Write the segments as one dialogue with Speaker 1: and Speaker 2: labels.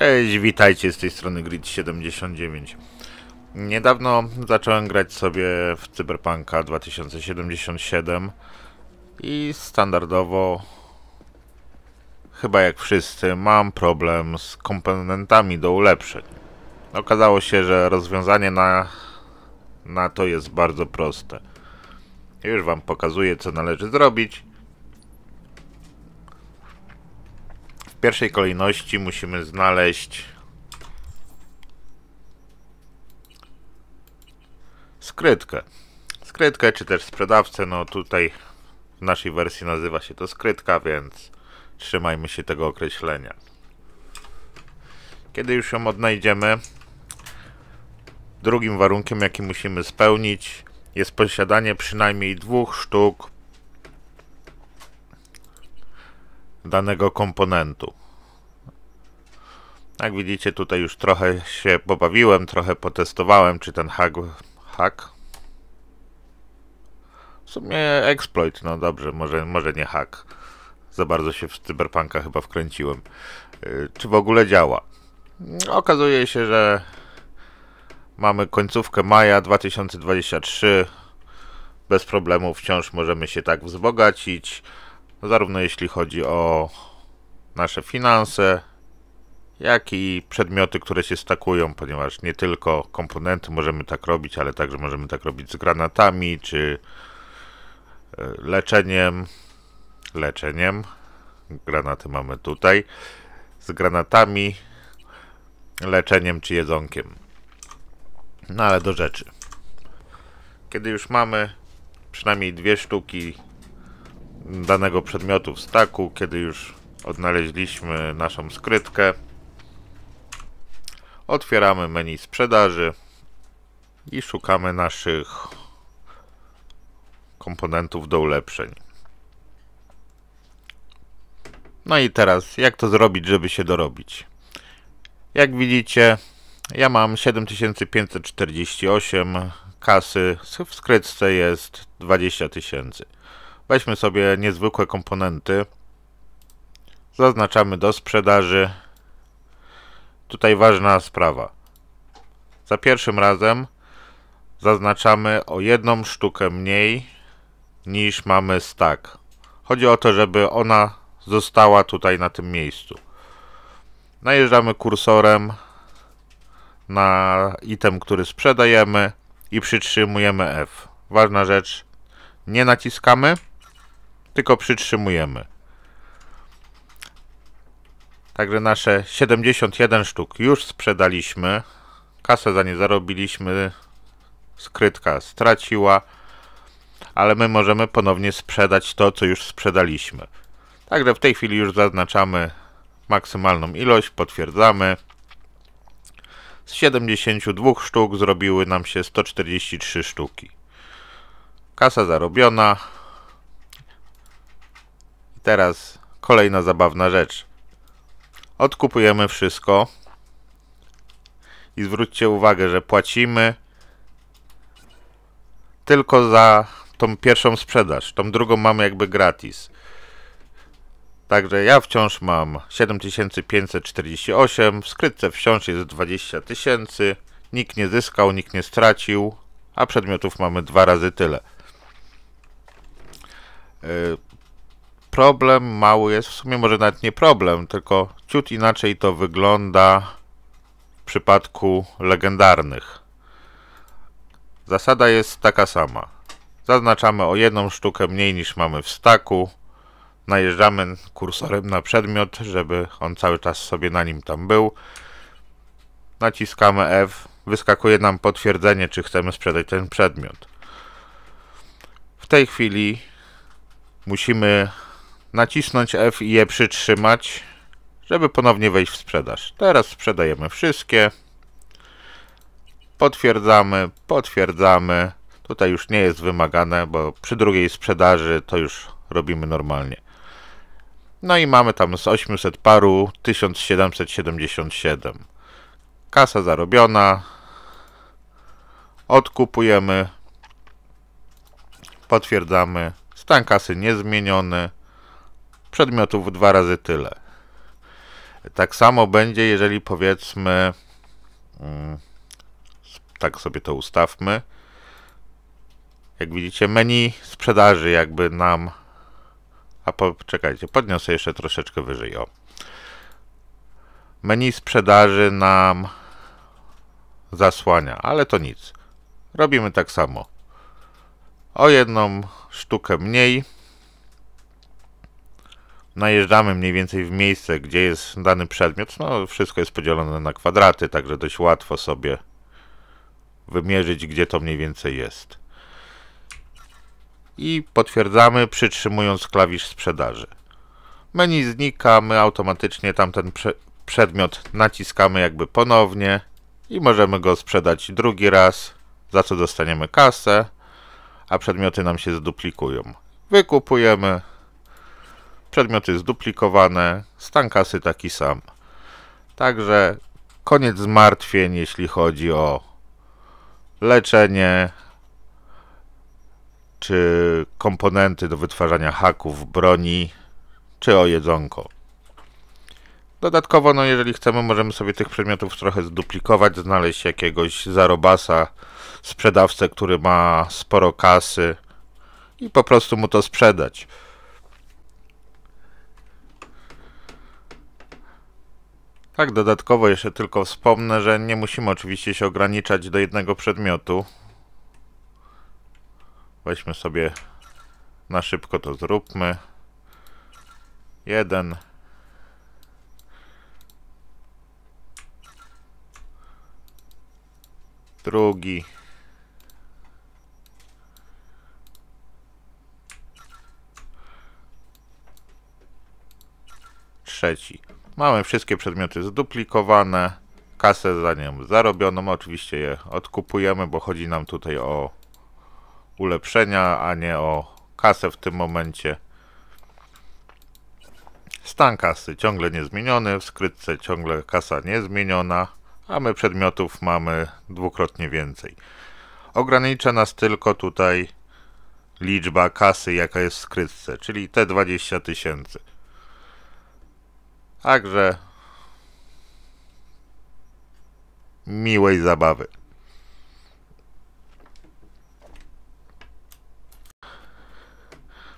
Speaker 1: Cześć, witajcie z tej strony Grid79. Niedawno zacząłem grać sobie w Cyberpunka 2077 i standardowo, chyba jak wszyscy, mam problem z komponentami do ulepszeń. Okazało się, że rozwiązanie na, na to jest bardzo proste. Już Wam pokazuję, co należy zrobić pierwszej kolejności musimy znaleźć skrytkę. Skrytkę czy też sprzedawcę, no tutaj w naszej wersji nazywa się to skrytka, więc trzymajmy się tego określenia. Kiedy już ją odnajdziemy, drugim warunkiem, jaki musimy spełnić, jest posiadanie przynajmniej dwóch sztuk danego komponentu. Jak widzicie, tutaj już trochę się pobawiłem, trochę potestowałem, czy ten hack... hack? W sumie exploit, no dobrze, może, może nie hack. Za bardzo się w cyberpunka chyba wkręciłem. Y, czy w ogóle działa? Okazuje się, że mamy końcówkę maja 2023. Bez problemu wciąż możemy się tak wzbogacić. No zarówno jeśli chodzi o nasze finanse, jak i przedmioty, które się stakują, ponieważ nie tylko komponenty możemy tak robić, ale także możemy tak robić z granatami, czy e, leczeniem, leczeniem, granaty mamy tutaj, z granatami, leczeniem czy jedzonkiem. No ale do rzeczy. Kiedy już mamy przynajmniej dwie sztuki danego przedmiotu w staku, kiedy już odnaleźliśmy naszą skrytkę. Otwieramy menu sprzedaży i szukamy naszych komponentów do ulepszeń. No i teraz, jak to zrobić, żeby się dorobić? Jak widzicie, ja mam 7548 kasy, w skrytce jest 20 tysięcy. Weźmy sobie niezwykłe komponenty. Zaznaczamy do sprzedaży. Tutaj ważna sprawa. Za pierwszym razem zaznaczamy o jedną sztukę mniej niż mamy stack. Chodzi o to, żeby ona została tutaj na tym miejscu. Najeżdżamy kursorem na item, który sprzedajemy i przytrzymujemy F. Ważna rzecz, nie naciskamy tylko przytrzymujemy. Także nasze 71 sztuk już sprzedaliśmy. Kasę za nie zarobiliśmy. Skrytka straciła. Ale my możemy ponownie sprzedać to, co już sprzedaliśmy. Także w tej chwili już zaznaczamy maksymalną ilość, potwierdzamy. Z 72 sztuk zrobiły nam się 143 sztuki. Kasa zarobiona, i teraz kolejna zabawna rzecz. Odkupujemy wszystko. I zwróćcie uwagę, że płacimy tylko za tą pierwszą sprzedaż. Tą drugą mamy jakby gratis. Także ja wciąż mam 7548, w skrytce wciąż jest 20 tysięcy. Nikt nie zyskał, nikt nie stracił, a przedmiotów mamy dwa razy tyle. Yy, problem mały jest, w sumie może nawet nie problem, tylko ciut inaczej to wygląda w przypadku legendarnych. Zasada jest taka sama. Zaznaczamy o jedną sztukę mniej niż mamy w staku. Najeżdżamy kursorem na przedmiot, żeby on cały czas sobie na nim tam był. Naciskamy F. Wyskakuje nam potwierdzenie, czy chcemy sprzedać ten przedmiot. W tej chwili musimy nacisnąć F i je przytrzymać, żeby ponownie wejść w sprzedaż. Teraz sprzedajemy wszystkie. Potwierdzamy, potwierdzamy. Tutaj już nie jest wymagane, bo przy drugiej sprzedaży to już robimy normalnie. No i mamy tam z 800 paru 1777. Kasa zarobiona. Odkupujemy. Potwierdzamy. Stan kasy niezmieniony przedmiotów dwa razy tyle. Tak samo będzie, jeżeli powiedzmy, mm, tak sobie to ustawmy. Jak widzicie, menu sprzedaży jakby nam. A po, czekajcie, podniosę jeszcze troszeczkę wyżej. O. Menu sprzedaży nam zasłania, ale to nic. Robimy tak samo. O jedną sztukę mniej najeżdżamy mniej więcej w miejsce, gdzie jest dany przedmiot. No, wszystko jest podzielone na kwadraty, także dość łatwo sobie wymierzyć, gdzie to mniej więcej jest. I potwierdzamy, przytrzymując klawisz sprzedaży. Menu znika, my automatycznie tamten prze przedmiot naciskamy jakby ponownie i możemy go sprzedać drugi raz, za co dostaniemy kasę, a przedmioty nam się zduplikują. Wykupujemy, Przedmioty zduplikowane, stan kasy taki sam. Także koniec zmartwień, jeśli chodzi o leczenie czy komponenty do wytwarzania haków, broni, czy o jedzonko. Dodatkowo, no jeżeli chcemy, możemy sobie tych przedmiotów trochę zduplikować, znaleźć jakiegoś zarobasa, sprzedawcę, który ma sporo kasy i po prostu mu to sprzedać. Tak, dodatkowo jeszcze tylko wspomnę, że nie musimy oczywiście się ograniczać do jednego przedmiotu. Weźmy sobie na szybko to zróbmy. Jeden. Drugi. Trzeci. Mamy wszystkie przedmioty zduplikowane, kasę za nią zarobioną, oczywiście je odkupujemy, bo chodzi nam tutaj o ulepszenia, a nie o kasę w tym momencie. Stan kasy ciągle niezmieniony, w skrytce ciągle kasa niezmieniona, a my przedmiotów mamy dwukrotnie więcej. Ogranicza nas tylko tutaj liczba kasy, jaka jest w skrytce, czyli te 20 tysięcy. Także miłej zabawy.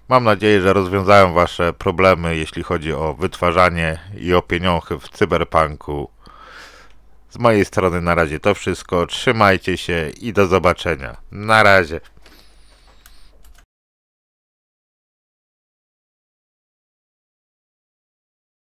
Speaker 1: Mam nadzieję, że rozwiązałem Wasze problemy, jeśli chodzi o wytwarzanie i o pieniądze w cyberpunku. Z mojej strony na razie to wszystko. Trzymajcie się i do zobaczenia. Na razie.